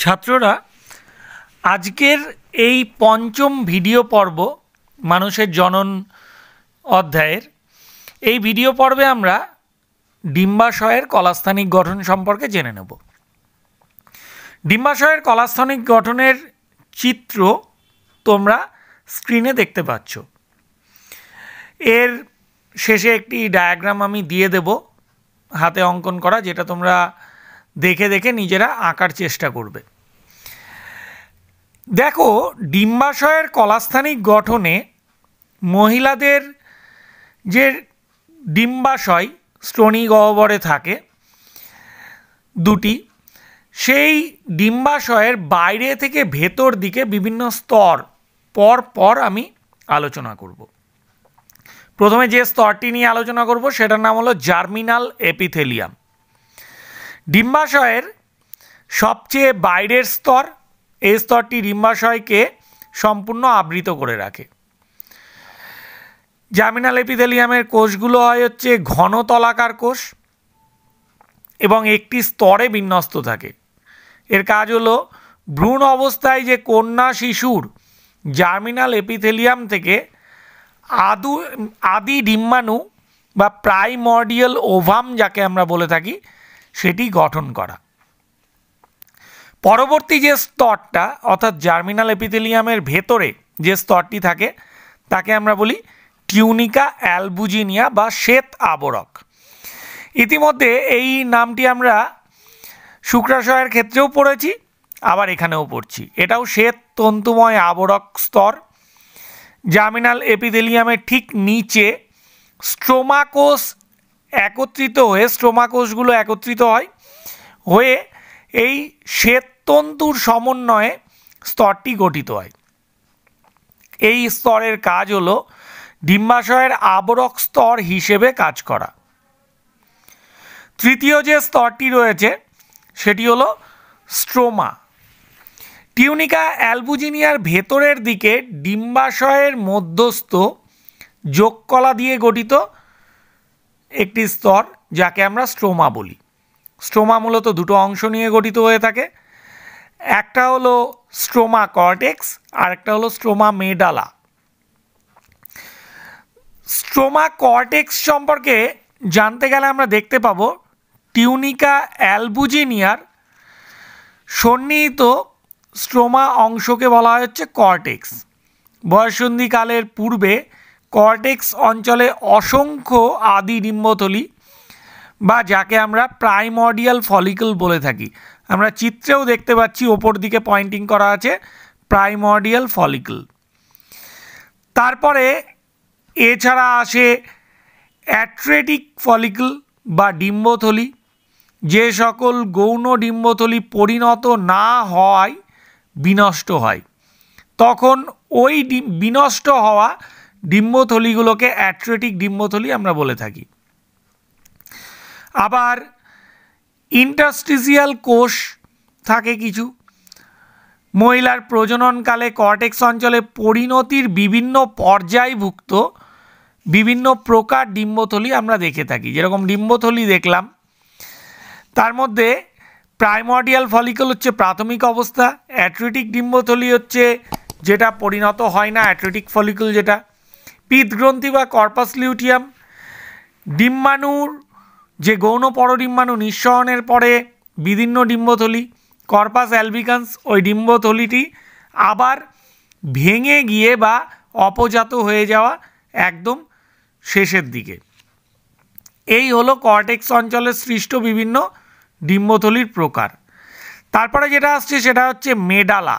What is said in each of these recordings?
ছাত্ররা আজকের এই পঞ্চম ভিডিও পর্ব মানুষের জনন অধ্যায়ের এই ভিডিও পর্বে আমরা ডিম্বাশয়ের কলাস্থানিক গঠন সম্পর্কে জেনে নেব ডিম্বাশয়ের কলাস্থনিক গঠনের চিত্র তোমরা স্ক্রিনে দেখতে পাচ্ছ এর শেষে একটি ডায়াগ্রাম আমি দিয়ে দেব হাতে অঙ্কন করা যেটা তোমরা দেখে দেখে নিজেরা আঁকার চেষ্টা করবে দেখো ডিম্বাশয়ের কলাস্থানিক গঠনে মহিলাদের যে ডিম্বাশয় স্টনি গহ্বরে থাকে দুটি সেই ডিম্বাশয়ের বাইরে থেকে ভেতর দিকে বিভিন্ন স্তর পর পর আমি আলোচনা করব প্রথমে যে স্তরটি নিয়ে আলোচনা করব সেটার নাম হলো জার্মিনাল এপিথেলিয়াম ডিম্বাশয়ের সবচেয়ে বাইরের স্তর এই স্তরটি ডিম্বাশয়কে সম্পূর্ণ আবৃত করে রাখে জার্মিনাল এপিথেলিয়ামের কোষগুলো হয় হচ্ছে ঘন তলাকার কোষ এবং একটি স্তরে বিন্যস্ত থাকে এর কাজ হলো ভ্রূণ অবস্থায় যে কন্যা শিশুর জার্মিনাল এপিথেলিয়াম থেকে আদু আদি ডিম্বাণু বা প্রাইমডিয়াল ওভাম যাকে আমরা বলে থাকি সেটি গঠন করা পরবর্তী যে স্তরটা অর্থাৎ জার্মিনাল এপিথেলিয়ামের ভেতরে যে স্তরটি থাকে তাকে আমরা বলি টিউনিকা অ্যালবুজিনিয়া বা শ্বেত আবরক ইতিমধ্যে এই নামটি আমরা শুক্রাশয়ের ক্ষেত্রেও পড়েছি আবার এখানেও পড়ছি এটাও শ্বেত তন্তুময় আবরক স্তর জামিনাল এপিদেলিয়ামের ঠিক নিচে স্ট্রোমাকোষ একত্রিত হয়ে স্ট্রোমাকোষগুলো একত্রিত হয় হয়ে এই শ্বেত তন্তুর সমন্বয়ে স্তরটি গঠিত হয় এই স্তরের কাজ হল ডিম্বাশয়ের আবরক স্তর হিসেবে কাজ করা তৃতীয় যে স্তরটি রয়েছে সেটি হলো স্ট্রোমা টিউনিকা অ্যালবুজিনিয়ার ভেতরের দিকে ডিম্বাশয়ের মধ্যস্থ যোগকলা দিয়ে গঠিত একটি স্তর যাকে আমরা স্ট্রোমা বলি স্ট্রোমা মূলত দুটো অংশ নিয়ে গঠিত হয়ে থাকে একটা হলো স্ট্রোমা কর্টেক্স আর একটা হলো স্ট্রোমা মেডালা স্ট্রোমা কর্টেক্স সম্পর্কে জানতে গেলে আমরা দেখতে পাবো টিউনিকা অ্যালবুজিনিয়ার সন্নিহিত স্ট্রোমা অংশকে বলা হচ্ছে কর্টেক্স বয়সন্ধিকালের পূর্বে কর্টেক্স অঞ্চলে অসংখ্য আদি ডিম্বথলি বা যাকে আমরা প্রাইমডিয়াল ফলিকল বলে থাকি আমরা চিত্রেও দেখতে পাচ্ছি ওপর দিকে পয়েন্টিং করা আছে প্রাইমডিয়াল ফলিকল তারপরে এছাড়া আসে অ্যাট্রেটিক ফলিকল বা ডিম্বথলি যে সকল গৌণ ডিম্বতলি পরিণত না হয় বিনষ্ট হয় তখন ওই বিনষ্ট হওয়া ডিম্বথলিগুলোকে অ্যাট্রেটিক ডিম্বথলি আমরা বলে থাকি আবার ইন্টাস্টিসিয়াল কোষ থাকে কিছু মহিলার প্রজননকালে কর্টেক্স অঞ্চলে পরিণতির বিভিন্ন পর্যায়ভুক্ত বিভিন্ন প্রকার ডিম্বথলি আমরা দেখে থাকি যেরকম ডিম্বথলি দেখলাম তার মধ্যে প্রাইমডিয়াল ফলিকল হচ্ছে প্রাথমিক অবস্থা অ্যাট্রিটিক ডিম্বথলি হচ্ছে যেটা পরিণত হয় না অ্যাট্রিটিক ফলিকল যেটা পিতগ্রন্থি বা কর্পাস লিউটিয়াম ডিম্বাণুর যে গৌণ পরডিম্বাণু নিঃসরণের পরে বিভিন্ন ডিম্বথলি কর্পাস অ্যালবিকান্স ওই ডিম্বথলিটি আবার ভেঙে গিয়ে বা অপজাত হয়ে যাওয়া একদম শেষের দিকে এই হলো কর্টেক্স অঞ্চলের সৃষ্ট বিভিন্ন ডিম্বথলির প্রকার তারপরে যেটা আসছে সেটা হচ্ছে মেডালা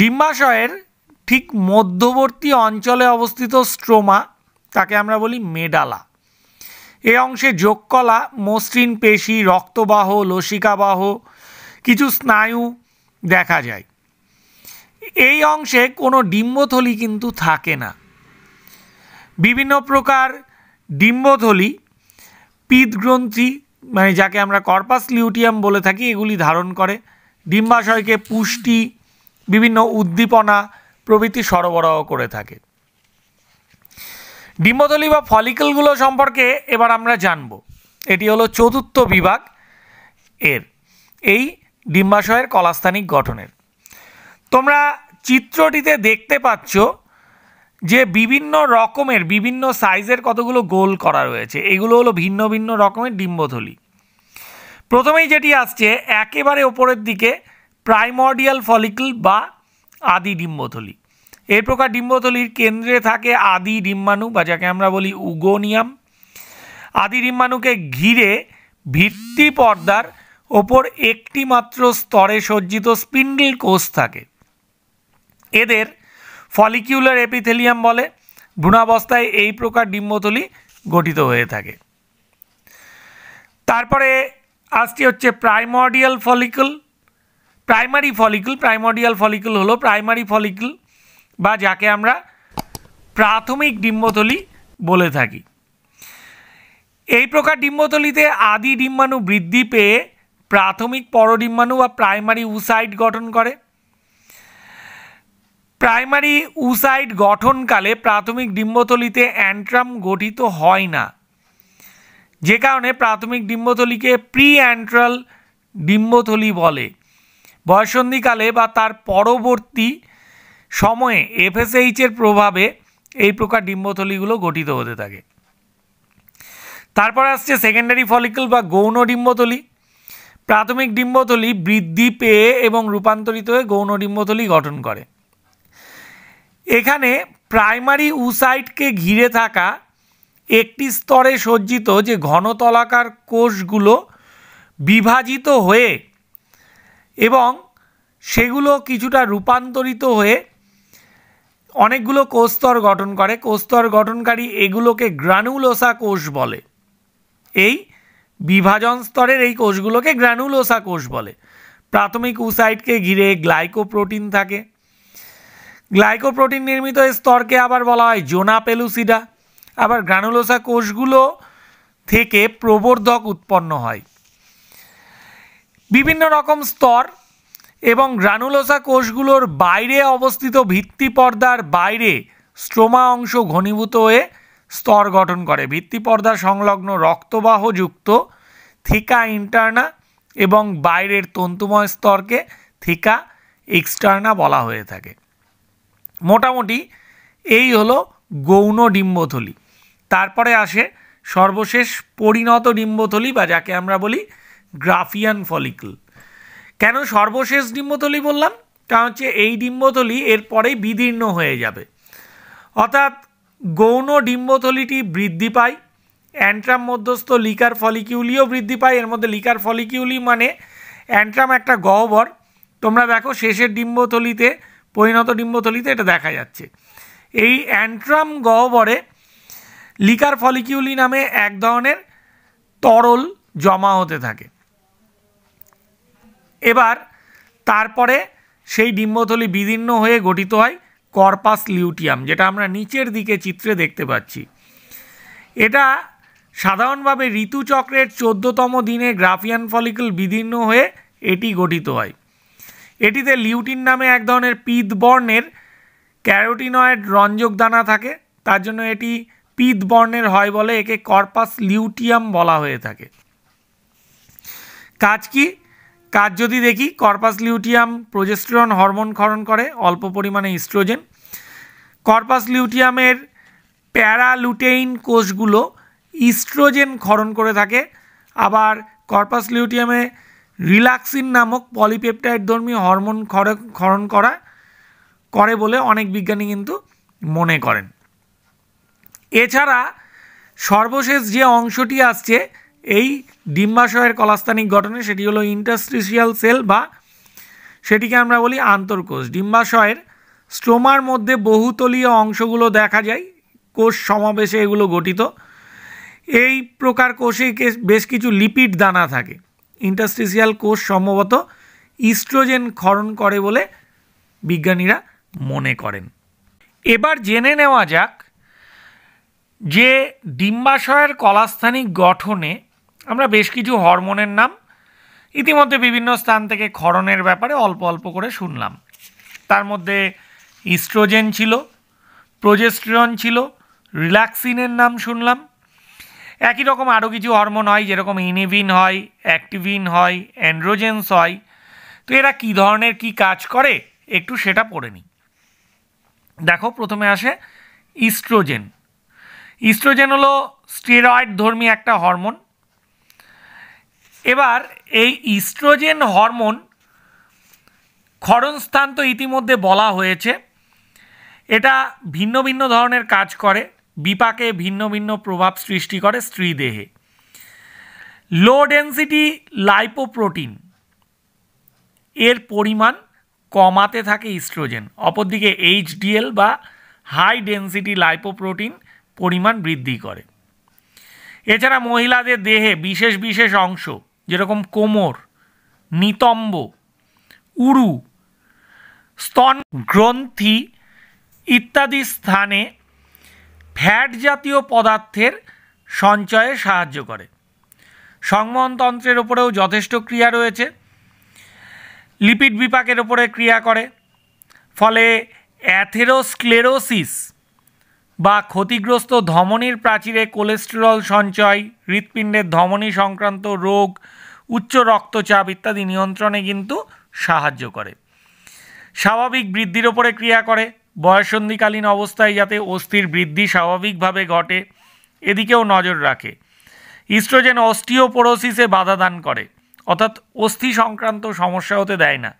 ডিম্বাশয়ের ঠিক মধ্যবর্তী অঞ্চলে অবস্থিত স্ট্রোমা তাকে আমরা বলি মেডালা এ অংশে যোগকলা মসৃণ পেশি রক্তবাহ লসিকাবাহ কিছু স্নায়ু দেখা যায় এই অংশে কোনো ডিম্বথলি কিন্তু থাকে না বিভিন্ন প্রকার ডিম্বথলি পিতগ্রন্থি মানে যাকে আমরা কর্পাস লিউটিয়াম বলে থাকি এগুলি ধারণ করে ডিম্বাশয়কে পুষ্টি বিভিন্ন উদ্দীপনা প্রভৃতি সরবরাহ করে থাকে ডিম্বতলি বা ফলিকলগুলো সম্পর্কে এবার আমরা জানব এটি হলো চতুর্থ বিভাগ এর এই ডিম্বাশয়ের কলাস্থানিক গঠনের তোমরা চিত্রটিতে দেখতে পাচ্ছ যে বিভিন্ন রকমের বিভিন্ন সাইজের কতগুলো গোল করা রয়েছে এগুলো হলো ভিন্ন ভিন্ন রকমের ডিম্বথলি প্রথমেই যেটি আসছে একেবারে ওপরের দিকে প্রাইমর্ডিয়াল ফলিকল বা আদি ডিম্বথলি এই প্রকার ডিম্বথলির কেন্দ্রে থাকে আদি ডিম্বাণু বা যাকে আমরা বলি উগোনিয়াম আদি ডিম্বাণুকে ঘিরে ভিত্তি পর্দার ওপর একটি মাত্র স্তরে সজ্জিত স্পিন্ডল কোষ থাকে এদের ফলিকিউলার এপিথেলিয়াম বলে ভ্রূণাবস্থায় এই প্রকার ডিম্বতলি গঠিত হয়ে থাকে তারপরে আজটি হচ্ছে primordial follicle primary follicle primordial follicle হলো প্রাইমারি ফলিকুল বা যাকে আমরা প্রাথমিক ডিম্বতলি বলে থাকি এই প্রকার ডিম্বতলিতে আদি ডিম্বাণু বৃদ্ধি পেয়ে প্রাথমিক পরডিম্বাণু বা প্রাইমারি উসাইড গঠন করে প্রাইমারি উসাইড গঠনকালে প্রাথমিক ডিম্বতলিতে অ্যান্ট্রাম গঠিত হয় না যে কারণে প্রাথমিক ডিম্বতলিকে প্রি অ্যান্ট্রাল ডিম্বথলি বলে বয়সন্ধিকালে বা তার পরবর্তী সময়ে এফএসএইচের প্রভাবে এই প্রকার ডিম্বথলিগুলো গঠিত হতে থাকে তারপর আসছে সেকেন্ডারি ফলিকল বা গৌণ ডিম্বতলি প্রাথমিক ডিম্বতলি বৃদ্ধি পেয়ে এবং রূপান্তরিত হয়ে গৌণ ডিম্বতলি গঠন করে এখানে প্রাইমারি উসাইটকে ঘিরে থাকা একটি স্তরে সজ্জিত যে ঘনতলাকার কোষগুলো বিভাজিত হয়ে এবং সেগুলো কিছুটা রূপান্তরিত হয়ে অনেকগুলো কোস্তর গঠন করে কোস্তর গঠনকারী এগুলোকে গ্রানুলোসা কোষ বলে এই বিভাজন স্তরের এই কোষগুলোকে গ্রানুলোসা কোষ বলে প্রাথমিক উসাইটকে ঘিরে গ্লাইকোপ্রোটিন থাকে গ্লাইকোপ্রোটিন নির্মিত স্তরকে আবার বলা হয় জোনা পেলুসিডা আবার গ্রানুলোসা কোষগুলো থেকে প্রবর্ধক উৎপন্ন হয় বিভিন্ন রকম স্তর এবং গ্রানুলোসা কোষগুলোর বাইরে অবস্থিত ভিত্তি পর্দার বাইরে স্ট্রোমা অংশ ঘনীভূত হয়ে স্তর গঠন করে ভিত্তি পর্দা সংলগ্ন রক্তবাহযুক্ত থিকা ইন্টারনা এবং বাইরের তন্তুময় স্তরকে থিকা এক্সটার্না বলা হয়ে থাকে মোটামুটি এই হলো গৌণ ডিম্বথলি তারপরে আসে সর্বশেষ পরিণত ডিম্বথলি বা যাকে আমরা বলি গ্রাফিয়ান ফলিকল কেন সর্বশেষ ডিম্বথলি বললাম কারণ হচ্ছে এই ডিম্বথলি এরপরেই বিদীর্ণ হয়ে যাবে অর্থাৎ গৌণ ডিম্বথলিটি বৃদ্ধি পায় অ্যান্ট্রাম মধ্যস্থ লিকার ফলিকিউলিও বৃদ্ধি পায় এর মধ্যে লিকার ফলিকিউলি মানে অ্যান্ট্রাম একটা গহ্বর তোমরা দেখো শেষের ডিম্বথলিতে পরিণত ডিম্বথলিতে এটা দেখা যাচ্ছে এই অ্যান্ট্রাম গহ্বরে লিকার ফলিকিউলি নামে এক ধরনের তরল জমা হতে থাকে এবার তারপরে সেই ডিম্বথলি বিদীর্ণ হয়ে গঠিত হয় কর্পাস লিউটিয়াম যেটা আমরা নিচের দিকে চিত্রে দেখতে পাচ্ছি এটা সাধারণভাবে ঋতুচক্রের চোদ্দতম দিনে গ্রাফিয়ান ফলিকল বিদীর্ণ হয়ে এটি গঠিত হয় এটিতে লিউটিন নামে এক ধরনের পিত বর্ণের ক্যারোটিনয়েড রঞ্জক দানা থাকে তার জন্য এটি পিত বর্ণের হয় বলে একে কর্পাস লিউটিয়াম বলা হয়ে থাকে কাজ কি কাজ যদি দেখি কর্পাস লিউটিয়াম প্রোজেস্টেরন হরমোন ক্ষরণ করে অল্প পরিমাণে ইস্ট্রোজেন কর্পাস লিউটিয়ামের প্যারালুটেইন কোষগুলো ইস্ট্রোজেন ক্ষরণ করে থাকে আবার কর্পাস লিউটিয়ামে রিলাক্সিন নামক পলিপেপটাইড ধর্মী হরমোন ক্ষরণ করা করে বলে অনেক বিজ্ঞানী কিন্তু মনে করেন এছাড়া সর্বশেষ যে অংশটি আসছে এই ডিম্বাশয়ের কলাস্থানিক গঠনে সেটি হলো ইন্টাস্ট্রিশিয়াল সেল বা সেটিকে আমরা বলি আন্তর্কোষ ডিম্বাশয়ের স্ট্রোমার মধ্যে বহুতলীয় অংশগুলো দেখা যায় কোষ সমাবেশে এগুলো গঠিত এই প্রকার কোষে বেশ কিছু লিপিড দানা থাকে ইন্টাস্টিসিয়াল কোষ সম্ভবত ইস্ট্রোজেন ক্ষরণ করে বলে বিজ্ঞানীরা মনে করেন এবার জেনে নেওয়া যাক যে ডিম্বাশয়ের কলাস্থানিক গঠনে আমরা বেশ কিছু হরমোনের নাম ইতিমধ্যে বিভিন্ন স্থান থেকে ক্ষরণের ব্যাপারে অল্প অল্প করে শুনলাম তার মধ্যে ইস্ট্রোজেন ছিল প্রোজেস্ট্রন ছিল রিল্যাক্সিনের নাম শুনলাম একই রকম আরও কিছু হরমোন হয় যেরকম ইনিভিন হয় অ্যাক্টিভিন হয় অ্যান্ড্রোজেন্স হয় তো এরা কি ধরনের কি কাজ করে একটু সেটা পড়ে নিই দেখো প্রথমে আসে ইস্ট্রোজেন ইস্ট্রোজেন হলো স্টেরয়েড ধর্মী একটা হরমোন এবার এই ইস্ট্রোজেন হরমোন ক্ষরণস্থান তো ইতিমধ্যে বলা হয়েছে এটা ভিন্ন ভিন্ন ধরনের কাজ করে বিপাকে ভিন্ন ভিন্ন প্রভাব সৃষ্টি করে স্ত্রী দেহে লো ডেন্সিটি লাইপোপ্রোটিন এর পরিমাণ কমাতে থাকে ইস্ট্রোজেন অপরদিকে এইচডিএল বা হাই ডেন্সিটি লাইপোপ্রোটিন পরিমাণ বৃদ্ধি করে এছাড়া মহিলাদের দেহে বিশেষ বিশেষ অংশ যেরকম কোমর নিতম্ব উরু স্তন গ্রন্থি ইত্যাদি স্থানে ফ্যাট জাতীয় পদার্থের সঞ্চয়ে সাহায্য করে সংবহনতন্ত্রের ওপরেও যথেষ্ট ক্রিয়া রয়েছে লিপিড বিপাকের ওপরে ক্রিয়া করে ফলে অ্যাথেরোস্ক্লেরোসিস বা ক্ষতিগ্রস্ত ধমনির প্রাচীরে কোলেস্টেরল সঞ্চয় হৃৎপিণ্ডের ধমনী সংক্রান্ত রোগ উচ্চ রক্তচাপ ইত্যাদি নিয়ন্ত্রণে কিন্তু সাহায্য করে স্বাভাবিক বৃদ্ধির ওপরে ক্রিয়া করে বয়ঃসন্ধিকালীন অবস্থায় যাতে অস্থির বৃদ্ধি স্বাভাবিকভাবে ঘটে এদিকেও নজর রাখে ইস্ট্রোজেন অস্টিওপোরোসিসে বাধা দান করে অর্থাৎ অস্থি সংক্রান্ত সমস্যা হতে দেয় না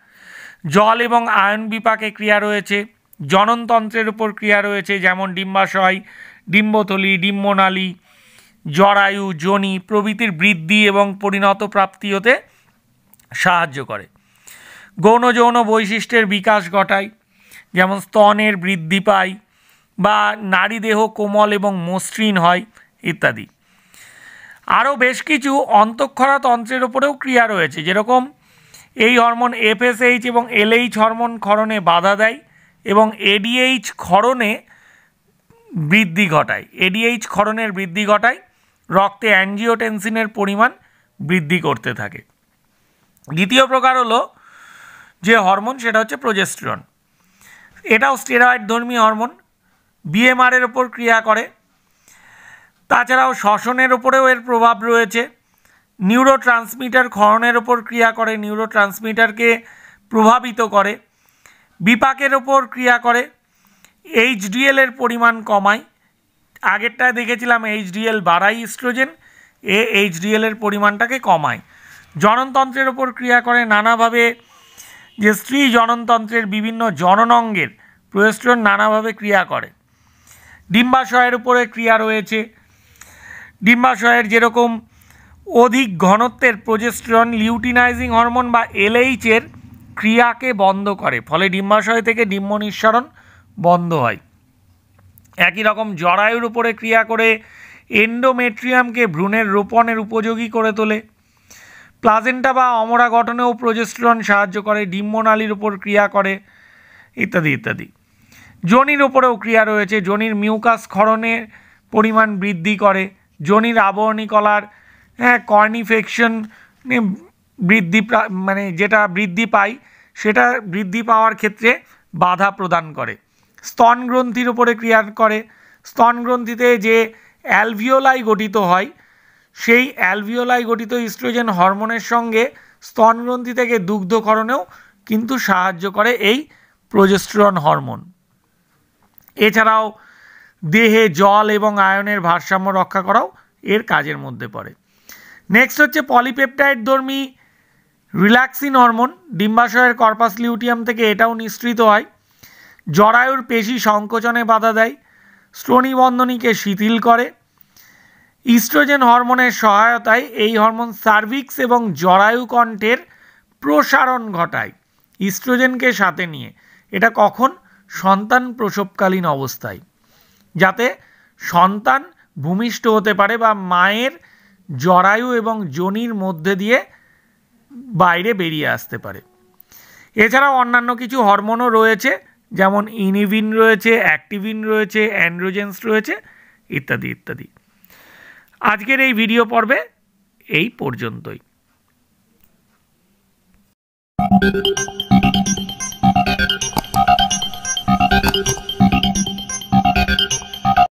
জল এবং আয়ন বিপাকে ক্রিয়া রয়েছে জননতন্ত্রের উপর ক্রিয়া রয়েছে যেমন ডিম্বাশয় ডিম্বতলি ডিম্বনালী জরায়ু যোনি প্রভৃতির বৃদ্ধি এবং পরিণত প্রাপ্তি হতে সাহায্য করে গৌণ যৌন বৈশিষ্ট্যের বিকাশ ঘটায় যেমন স্তনের বৃদ্ধি পায় বা নারী দেহ কোমল এবং মসৃণ হয় ইত্যাদি আরও বেশ কিছু অন্তঃক্ষরা তন্ত্রের ওপরেও ক্রিয়া রয়েছে যেরকম এই হরমোন এফএসএইচ এবং এলএইচ হরমোন ক্ষরণে বাধা দেয় এবং এডিএইচ ক্ষরণে বৃদ্ধি ঘটায় এডিএইচ ক্ষরণের বৃদ্ধি ঘটায় রক্তে অ্যাঞ্জিওটেনসিনের পরিমাণ বৃদ্ধি করতে থাকে দ্বিতীয় প্রকার হলো যে হরমোন সেটা হচ্ছে প্রোজেস্ট্রন এটাও স্টেরয়েড ধর্মী হরমোন বিএমআর এর ওপর ক্রিয়া করে তাছাড়াও শ্বসনের ওপরেও এর প্রভাব রয়েছে নিউরো ট্রান্সমিটার ক্ষরণের ওপর ক্রিয়া করে নিউরো ট্রান্সমিটারকে প্রভাবিত করে বিপাকের ওপর ক্রিয়া করে এইচডিএলের এর পরিমাণ কমায় আগেরটায় দেখেছিলাম এইচডিএল বাড়াই ইস্ট্রোজেন এ এইচডিএলের এর পরিমাণটাকে কমায় জননতন্ত্রের ওপর ক্রিয়া করে নানাভাবে যে স্ত্রী জননতন্ত্রের বিভিন্ন জননঙ্গের প্রয়োজন নানাভাবে ক্রিয়া করে ডিম্বাশয়ের উপরে ক্রিয়া রয়েছে ডিম্বাশয়ের যেরকম অধিক ঘনত্বের প্রজেস্ট্রন লিউটিনাইজিং হরমোন বা এলএইচের ক্রিয়াকে বন্ধ করে ফলে ডিম্বাশয় থেকে ডিম্ব নিঃসরণ বন্ধ হয় একই রকম জরায়ুর উপরে ক্রিয়া করে এন্ডোমেট্রিয়ামকে ভ্রূণের রোপণের উপযোগী করে তোলে প্লাজেন্টা বা অমরা গঠনেও প্রজেস্ট্রন সাহায্য করে ডিম্বনালীর উপর ক্রিয়া করে ইত্যাদি ইত্যাদি জনির ওপরেও ক্রিয়া রয়েছে জনির মিউকাস ক্ষরণের পরিমাণ বৃদ্ধি করে জনির আবরণী কলার হ্যাঁ কর্নিফেকশন বৃদ্ধি মানে যেটা বৃদ্ধি পায় সেটা বৃদ্ধি পাওয়ার ক্ষেত্রে বাধা প্রদান করে স্তন গ্রন্থির উপরে ক্রিয়া করে স্তন গ্রন্থিতে যে অ্যালভিওলাই গঠিত হয় সেই অ্যালভিওলাই গঠিত ইস্ট্রোজেন হরমোনের সঙ্গে স্তনগ্রন্থি থেকে দুগ্ধকরণেও কিন্তু সাহায্য করে এই প্রোজেস্ট্রন হরমোন এছাড়াও দেহে জল এবং আয়নের ভারসাম্য রক্ষা করাও এর কাজের মধ্যে পড়ে নেক্সট হচ্ছে পলিপেপটাইড ধর্মী রিল্যাক্সিন হরমোন ডিম্বাশয়ের কর্পাস লিউটিয়াম থেকে এটাও নিঃসৃত হয় জরায়ুর পেশি সংকোচনে বাধা দেয় শ্রোণীবন্ধনীকে শিথিল করে ইস্ট্রোজেন হরমোনের সহায়তায় এই হরমোন সার্ভিক্স এবং জরায়ুকণ্ঠের প্রসারণ ঘটায় ইস্ট্রোজেনকে সাথে নিয়ে এটা কখন সন্তান প্রসবকালীন অবস্থায় যাতে সন্তান ভূমিষ্ঠ হতে পারে বা মায়ের জরায়ু এবং জনির মধ্যে দিয়ে বাইরে বেরিয়ে আসতে পারে এছাড়াও অন্যান্য কিছু হরমোনও রয়েছে যেমন ইনিভিন রয়েছে অ্যাক্টিভিন রয়েছে অ্যান্ড্রোজেন্স রয়েছে ইত্যাদি ইত্যাদি আজকের এই ভিডিও পর্বে এই পর্যন্তই